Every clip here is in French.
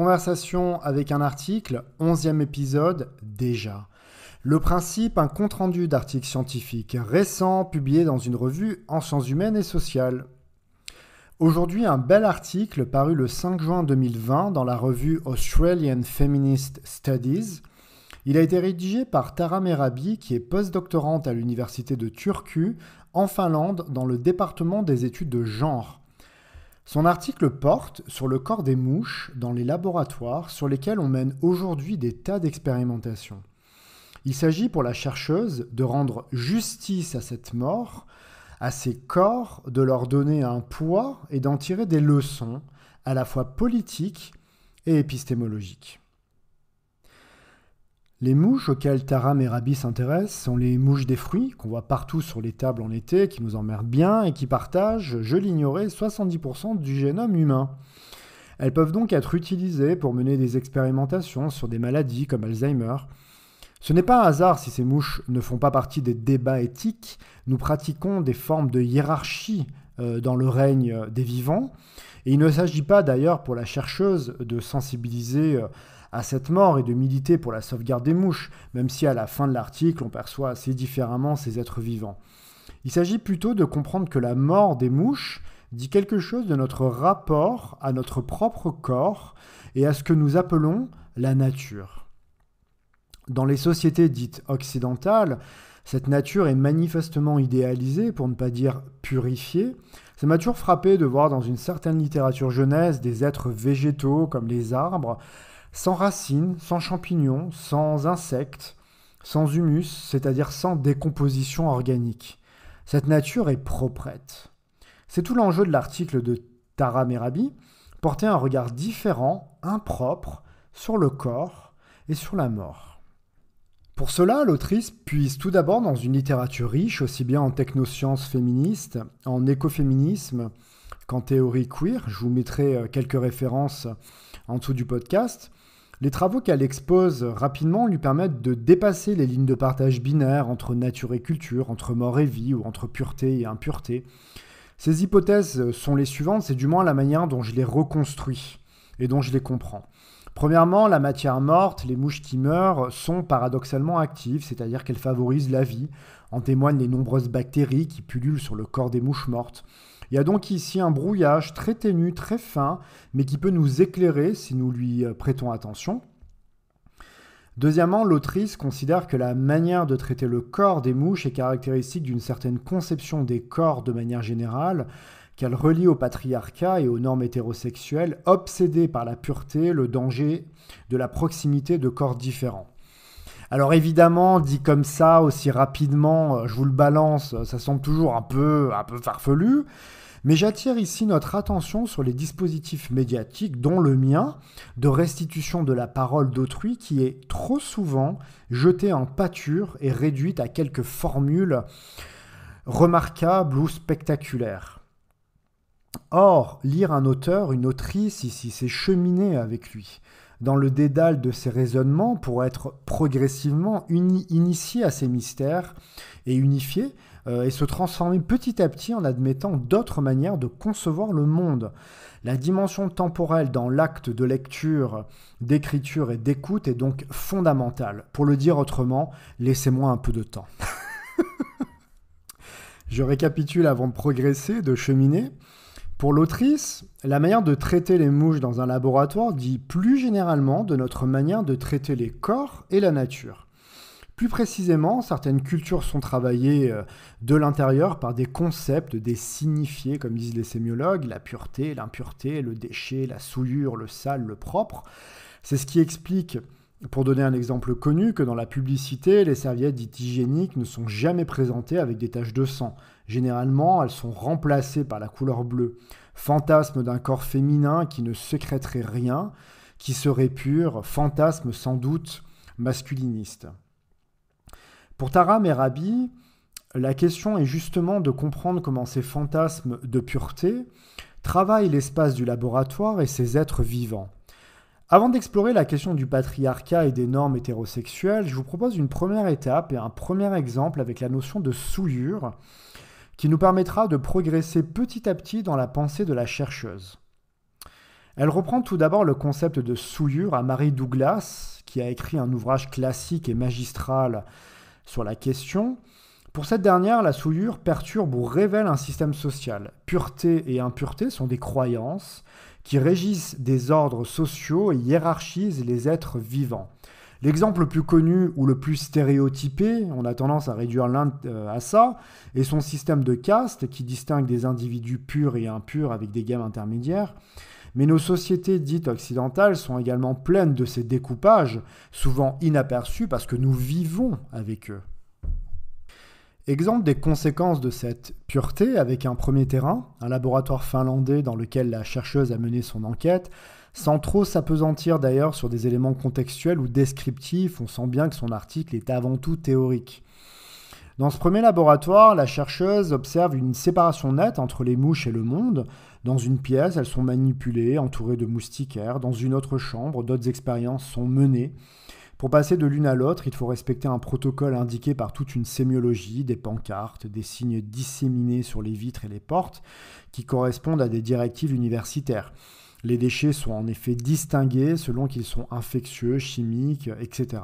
Conversation avec un article, 11e épisode déjà. Le principe, un compte-rendu d'articles scientifiques récents publiés dans une revue en sciences humaines et sociales. Aujourd'hui, un bel article paru le 5 juin 2020 dans la revue Australian Feminist Studies. Il a été rédigé par Tara Merabi, qui est postdoctorante à l'université de Turku, en Finlande, dans le département des études de genre. Son article porte sur le corps des mouches dans les laboratoires sur lesquels on mène aujourd'hui des tas d'expérimentations. Il s'agit pour la chercheuse de rendre justice à cette mort, à ces corps, de leur donner un poids et d'en tirer des leçons, à la fois politiques et épistémologiques. Les mouches auxquelles Taram et Rabi s'intéressent sont les mouches des fruits, qu'on voit partout sur les tables en été, qui nous emmerdent bien et qui partagent, je l'ignorais, 70% du génome humain. Elles peuvent donc être utilisées pour mener des expérimentations sur des maladies comme Alzheimer. Ce n'est pas un hasard si ces mouches ne font pas partie des débats éthiques. Nous pratiquons des formes de hiérarchie euh, dans le règne euh, des vivants. Et il ne s'agit pas d'ailleurs pour la chercheuse de sensibiliser euh, à cette mort et de militer pour la sauvegarde des mouches, même si à la fin de l'article on perçoit assez différemment ces êtres vivants. Il s'agit plutôt de comprendre que la mort des mouches dit quelque chose de notre rapport à notre propre corps et à ce que nous appelons la nature. Dans les sociétés dites occidentales, cette nature est manifestement idéalisée, pour ne pas dire purifiée. Ça m'a toujours frappé de voir dans une certaine littérature jeunesse des êtres végétaux comme les arbres, sans racines, sans champignons, sans insectes, sans humus, c'est-à-dire sans décomposition organique. Cette nature est proprette. C'est tout l'enjeu de l'article de Tara Merabi, porter un regard différent, impropre, sur le corps et sur la mort. Pour cela, l'autrice puise tout d'abord dans une littérature riche, aussi bien en technosciences féministes, en écoféminisme qu'en théorie queer. Je vous mettrai euh, quelques références en dessous du podcast. Les travaux qu'elle expose rapidement lui permettent de dépasser les lignes de partage binaires entre nature et culture, entre mort et vie ou entre pureté et impureté. Ces hypothèses sont les suivantes, c'est du moins la manière dont je les reconstruis et dont je les comprends. Premièrement, la matière morte, les mouches qui meurent, sont paradoxalement actives, c'est-à-dire qu'elles favorisent la vie. En témoignent les nombreuses bactéries qui pullulent sur le corps des mouches mortes. Il y a donc ici un brouillage très ténu, très fin, mais qui peut nous éclairer si nous lui euh, prêtons attention. Deuxièmement, l'autrice considère que la manière de traiter le corps des mouches est caractéristique d'une certaine conception des corps de manière générale, qu'elle relie au patriarcat et aux normes hétérosexuelles, obsédées par la pureté, le danger de la proximité de corps différents. Alors évidemment, dit comme ça, aussi rapidement, euh, je vous le balance, euh, ça semble toujours un peu, un peu farfelu, mais j'attire ici notre attention sur les dispositifs médiatiques, dont le mien, de restitution de la parole d'autrui, qui est trop souvent jetée en pâture et réduite à quelques formules remarquables ou spectaculaires. Or, lire un auteur, une autrice, ici, c'est cheminer avec lui, dans le dédale de ses raisonnements pour être progressivement initié à ses mystères et unifié, euh, et se transformer petit à petit en admettant d'autres manières de concevoir le monde. La dimension temporelle dans l'acte de lecture, d'écriture et d'écoute est donc fondamentale. Pour le dire autrement, laissez-moi un peu de temps. Je récapitule avant de progresser, de cheminer. Pour l'autrice, la manière de traiter les mouches dans un laboratoire dit plus généralement de notre manière de traiter les corps et la nature. Plus précisément, certaines cultures sont travaillées euh, de l'intérieur par des concepts, des signifiés, comme disent les sémiologues, la pureté, l'impureté, le déchet, la souillure, le sale, le propre. C'est ce qui explique pour donner un exemple connu, que dans la publicité, les serviettes dites hygiéniques ne sont jamais présentées avec des taches de sang. Généralement, elles sont remplacées par la couleur bleue. Fantasme d'un corps féminin qui ne sécréterait rien, qui serait pur, fantasme sans doute masculiniste. Pour Taram et la question est justement de comprendre comment ces fantasmes de pureté travaillent l'espace du laboratoire et ses êtres vivants. Avant d'explorer la question du patriarcat et des normes hétérosexuelles, je vous propose une première étape et un premier exemple avec la notion de souillure qui nous permettra de progresser petit à petit dans la pensée de la chercheuse. Elle reprend tout d'abord le concept de souillure à Marie Douglas, qui a écrit un ouvrage classique et magistral sur la question. Pour cette dernière, la souillure perturbe ou révèle un système social. Pureté et impureté sont des croyances qui régissent des ordres sociaux et hiérarchisent les êtres vivants. L'exemple le plus connu ou le plus stéréotypé, on a tendance à réduire l'un euh, à ça, est son système de caste qui distingue des individus purs et impurs avec des gammes intermédiaires. Mais nos sociétés dites occidentales sont également pleines de ces découpages, souvent inaperçus parce que nous vivons avec eux. Exemple des conséquences de cette pureté avec un premier terrain, un laboratoire finlandais dans lequel la chercheuse a mené son enquête, sans trop s'apesantir d'ailleurs sur des éléments contextuels ou descriptifs, on sent bien que son article est avant tout théorique. Dans ce premier laboratoire, la chercheuse observe une séparation nette entre les mouches et le monde. Dans une pièce, elles sont manipulées, entourées de moustiquaires. Dans une autre chambre, d'autres expériences sont menées. Pour passer de l'une à l'autre, il faut respecter un protocole indiqué par toute une sémiologie, des pancartes, des signes disséminés sur les vitres et les portes, qui correspondent à des directives universitaires. Les déchets sont en effet distingués selon qu'ils sont infectieux, chimiques, etc.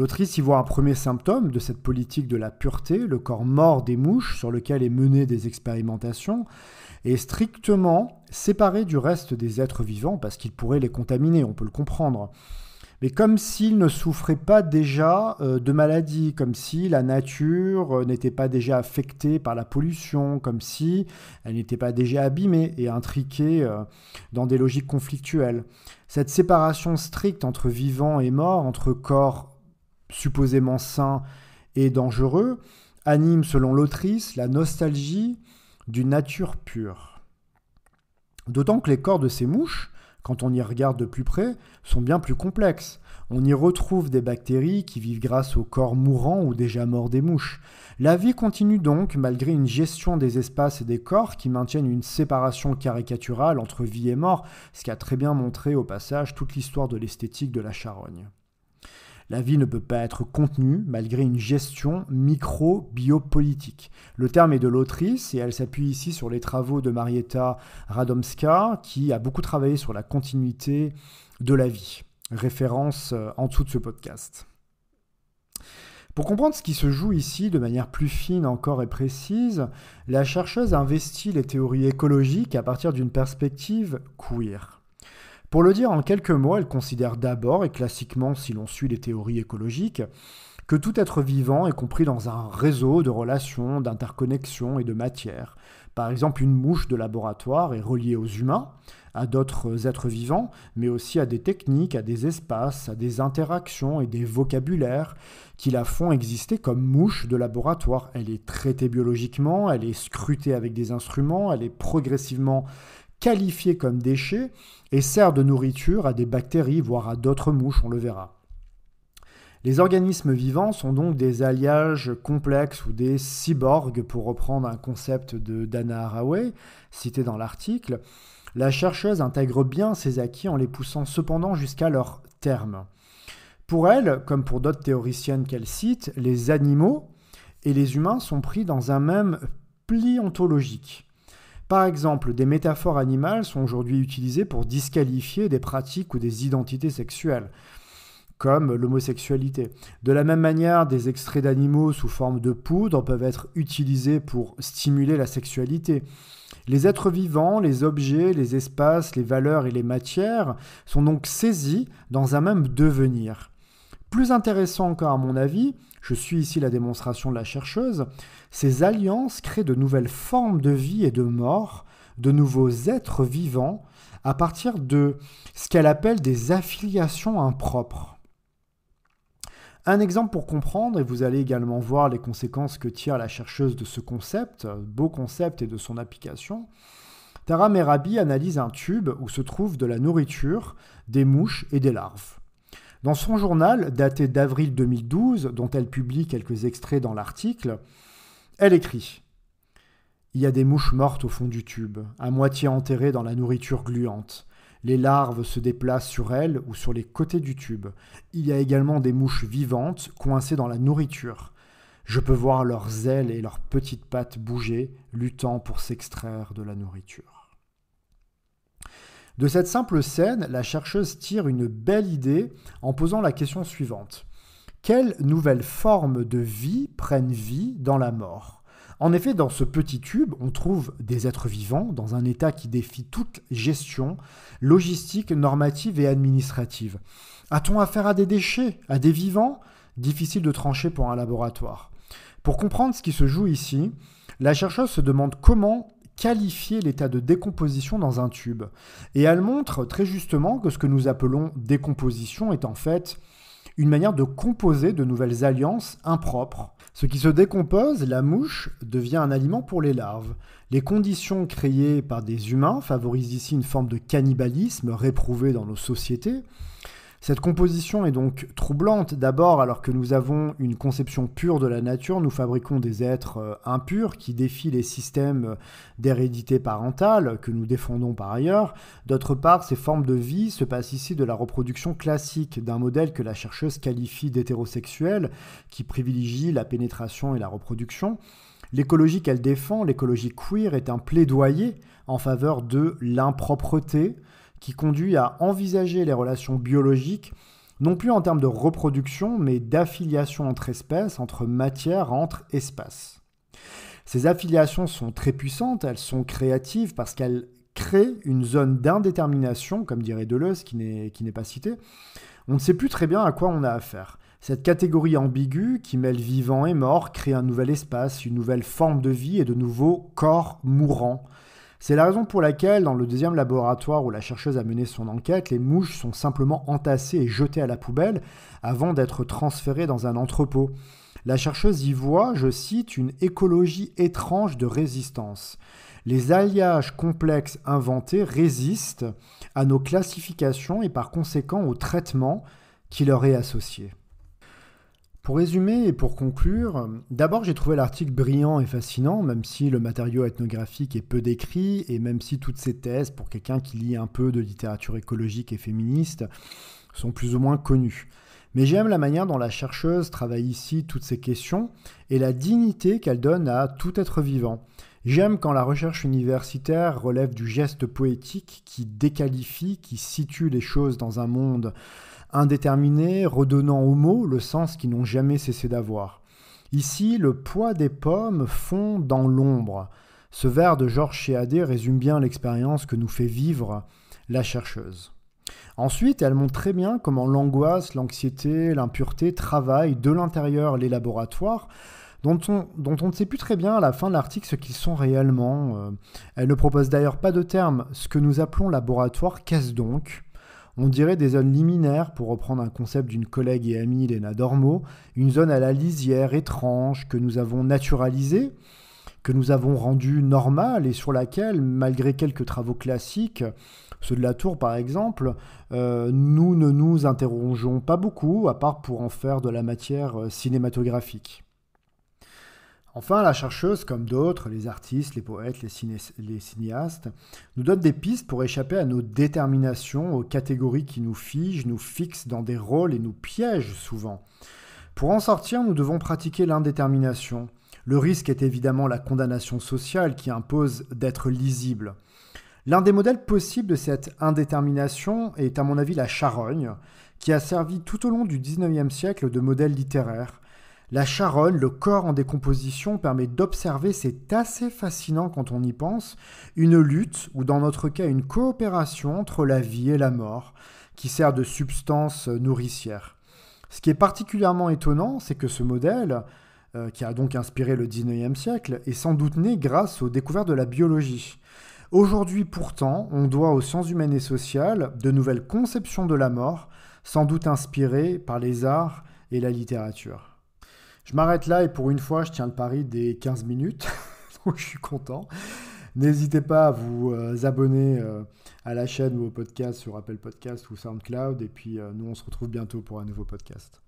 L'autrice y voit un premier symptôme de cette politique de la pureté, le corps mort des mouches sur lequel est menée des expérimentations, est strictement séparé du reste des êtres vivants parce qu'il pourrait les contaminer, on peut le comprendre. Mais comme s'il ne souffrait pas déjà euh, de maladies, comme si la nature euh, n'était pas déjà affectée par la pollution, comme si elle n'était pas déjà abîmée et intriquée euh, dans des logiques conflictuelles. Cette séparation stricte entre vivant et mort, entre corps supposément sain et dangereux, anime, selon l'autrice, la nostalgie d'une nature pure. D'autant que les corps de ces mouches, quand on y regarde de plus près, sont bien plus complexes. On y retrouve des bactéries qui vivent grâce aux corps mourants ou déjà morts des mouches. La vie continue donc malgré une gestion des espaces et des corps qui maintiennent une séparation caricaturale entre vie et mort, ce qui a très bien montré au passage toute l'histoire de l'esthétique de la charogne. La vie ne peut pas être contenue malgré une gestion micro-biopolitique. Le terme est de l'autrice et elle s'appuie ici sur les travaux de Marietta Radomska qui a beaucoup travaillé sur la continuité de la vie. Référence euh, en dessous de ce podcast. Pour comprendre ce qui se joue ici de manière plus fine encore et précise, la chercheuse investit les théories écologiques à partir d'une perspective queer. Pour le dire en quelques mots, elle considère d'abord, et classiquement si l'on suit les théories écologiques, que tout être vivant est compris dans un réseau de relations, d'interconnexions et de matières. Par exemple, une mouche de laboratoire est reliée aux humains, à d'autres êtres vivants, mais aussi à des techniques, à des espaces, à des interactions et des vocabulaires qui la font exister comme mouche de laboratoire. Elle est traitée biologiquement, elle est scrutée avec des instruments, elle est progressivement qualifiés comme déchets et sert de nourriture à des bactéries, voire à d'autres mouches, on le verra. Les organismes vivants sont donc des alliages complexes ou des cyborgs, pour reprendre un concept de Dana Haraway, cité dans l'article. La chercheuse intègre bien ces acquis en les poussant cependant jusqu'à leur terme. Pour elle, comme pour d'autres théoriciennes qu'elle cite, les animaux et les humains sont pris dans un même pli ontologique. Par exemple, des métaphores animales sont aujourd'hui utilisées pour disqualifier des pratiques ou des identités sexuelles comme l'homosexualité. De la même manière, des extraits d'animaux sous forme de poudre peuvent être utilisés pour stimuler la sexualité. Les êtres vivants, les objets, les espaces, les valeurs et les matières sont donc saisis dans un même devenir. Plus intéressant encore à mon avis, je suis ici la démonstration de la chercheuse, ces alliances créent de nouvelles formes de vie et de mort, de nouveaux êtres vivants, à partir de ce qu'elle appelle des affiliations impropres. Un exemple pour comprendre, et vous allez également voir les conséquences que tire la chercheuse de ce concept, beau concept et de son application, Tara Merabi analyse un tube où se trouve de la nourriture, des mouches et des larves. Dans son journal, daté d'avril 2012, dont elle publie quelques extraits dans l'article, elle écrit Il y a des mouches mortes au fond du tube, à moitié enterrées dans la nourriture gluante. Les larves se déplacent sur elles ou sur les côtés du tube. Il y a également des mouches vivantes coincées dans la nourriture. Je peux voir leurs ailes et leurs petites pattes bouger, luttant pour s'extraire de la nourriture. De cette simple scène, la chercheuse tire une belle idée en posant la question suivante. Quelles nouvelles formes de vie prennent vie dans la mort En effet, dans ce petit tube, on trouve des êtres vivants dans un état qui défie toute gestion, logistique, normative et administrative. A-t-on affaire à des déchets, à des vivants Difficile de trancher pour un laboratoire. Pour comprendre ce qui se joue ici, la chercheuse se demande comment qualifier l'état de décomposition dans un tube. Et elle montre très justement que ce que nous appelons décomposition est en fait une manière de composer de nouvelles alliances impropres. Ce qui se décompose, la mouche, devient un aliment pour les larves. Les conditions créées par des humains favorisent ici une forme de cannibalisme réprouvé dans nos sociétés. Cette composition est donc troublante. D'abord, alors que nous avons une conception pure de la nature, nous fabriquons des êtres euh, impurs qui défient les systèmes d'hérédité parentale que nous défendons par ailleurs. D'autre part, ces formes de vie se passent ici de la reproduction classique d'un modèle que la chercheuse qualifie d'hétérosexuel, qui privilégie la pénétration et la reproduction. L'écologie qu'elle défend, l'écologie queer, est un plaidoyer en faveur de l'impropreté, qui conduit à envisager les relations biologiques non plus en termes de reproduction, mais d'affiliation entre espèces, entre matières, entre espaces. Ces affiliations sont très puissantes, elles sont créatives parce qu'elles créent une zone d'indétermination, comme dirait Deleuze, qui n'est pas cité. On ne sait plus très bien à quoi on a affaire. Cette catégorie ambiguë qui mêle vivant et mort crée un nouvel espace, une nouvelle forme de vie et de nouveaux corps mourants. C'est la raison pour laquelle, dans le deuxième laboratoire où la chercheuse a mené son enquête, les mouches sont simplement entassées et jetées à la poubelle avant d'être transférées dans un entrepôt. La chercheuse y voit, je cite, une écologie étrange de résistance. Les alliages complexes inventés résistent à nos classifications et par conséquent au traitement qui leur est associé. Pour résumer et pour conclure, d'abord j'ai trouvé l'article brillant et fascinant, même si le matériau ethnographique est peu décrit, et même si toutes ces thèses, pour quelqu'un qui lit un peu de littérature écologique et féministe, sont plus ou moins connues. Mais j'aime la manière dont la chercheuse travaille ici toutes ces questions et la dignité qu'elle donne à tout être vivant. J'aime quand la recherche universitaire relève du geste poétique qui déqualifie, qui situe les choses dans un monde Indéterminés, redonnant aux mots le sens qu'ils n'ont jamais cessé d'avoir. Ici, le poids des pommes fond dans l'ombre. Ce vers de Georges Chéadé résume bien l'expérience que nous fait vivre la chercheuse. Ensuite, elle montre très bien comment l'angoisse, l'anxiété, l'impureté travaillent de l'intérieur les laboratoires dont on, dont on, ne sait plus très bien à la fin de l'article ce qu'ils sont réellement. Euh. elle ne propose d'ailleurs pas de terme. Ce que nous appelons laboratoire, qu'est-ce donc on dirait des zones liminaires, pour reprendre un concept d'une collègue et amie Léna Dormeau, une zone à la lisière étrange que nous avons naturalisée, que nous avons rendue normale et sur laquelle, malgré quelques travaux classiques, ceux de la tour par exemple, euh, nous ne nous interrogeons pas beaucoup, à part pour en faire de la matière euh, cinématographique. Enfin, la chercheuse, comme d'autres, les artistes, les poètes, les, cinéastes, nous donne des pistes pour échapper à nos déterminations, aux catégories qui nous figent, nous fixent dans des rôles et nous piègent souvent. Pour en sortir, nous devons pratiquer l'indétermination. Le risque est évidemment la condamnation sociale qui impose d'être lisible. L'un des modèles possibles de cette indétermination est à mon avis la charogne, qui a servi tout au long du XIXe siècle de modèle littéraire, la charonne, le corps en décomposition, permet d'observer, c'est assez fascinant quand on y pense, une lutte, ou dans notre cas une coopération entre la vie et la mort, qui sert de substance nourricière. Ce qui est particulièrement étonnant, c'est que ce modèle, euh, qui a donc inspiré le 19e siècle, est sans doute né grâce aux découvertes de la biologie. Aujourd'hui pourtant, on doit aux sciences humaines et sociales de nouvelles conceptions de la mort, sans doute inspirées par les arts et la littérature. Je m'arrête là et pour une fois, je tiens le pari des 15 minutes. Donc je suis content. N'hésitez pas à vous euh, abonner euh, à la chaîne ou au podcast sur Apple Podcast ou SoundCloud. Et puis euh, nous, on se retrouve bientôt pour un nouveau podcast.